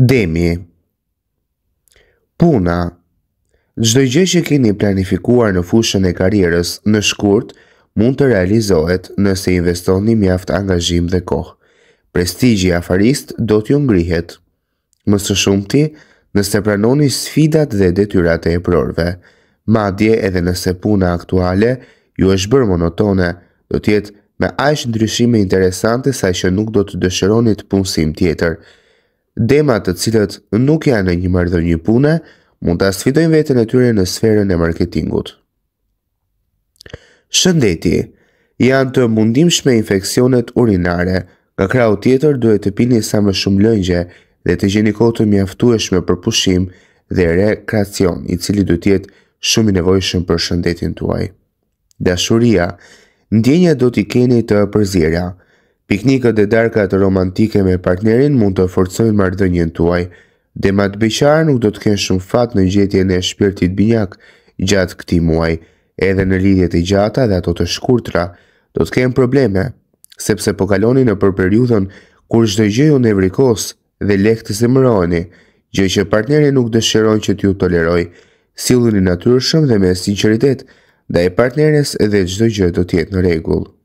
Demi Puna Gjdoj gje që keni planifikuar në fushën e karierës në shkurt, mund të realizohet nëse investon një mjaft angazhim dhe kohë. Prestigji a farist do t'ju ngrihet. Mësë shumëti, nëse pranoni sfidat dhe detyrat e e prorve, madje edhe nëse puna aktuale ju është bërë monotone, do tjetë me ashtë ndryshime interesante sa që nuk do të dëshëronit punësim tjetër, demat të cilët nuk janë në një marrëdhënie një pune, mund të sfidojnë vetën e tyre në sferën e marketingut. Shëndeti, janë të mundimshme infeksionet infekcionet urinare, nga krau tjetër duhet të pini sa më shumë lëngje dhe të gjeni kohë të mjaftueshme për pushim dhe rekreacion, i cili duhet jetë shumë i nevojshëm për shëndetin tuaj. Dashuria, ndjenja do t'i keni të përzirja, Piknikët dhe darka romantike me partnerin mund të forcojnë mardënjën tuaj. uaj. Dhe matë beqarë nuk do të kënë shumë fat në gjetje në shpirtit binyak gjatë këti muaj. Edhe në lidjet e gjata dhe ato të shkurtra do të kënë probleme, sepse po kaloni në për periudhën kur shdo gjëjo në evrikos dhe lektës e mëroni, gjë që partnerin nuk dëshëron që t'ju toleroj, silën i natyrshëm dhe me sinceritet, da e partneres edhe gjdo gjë do tjetë në regullë.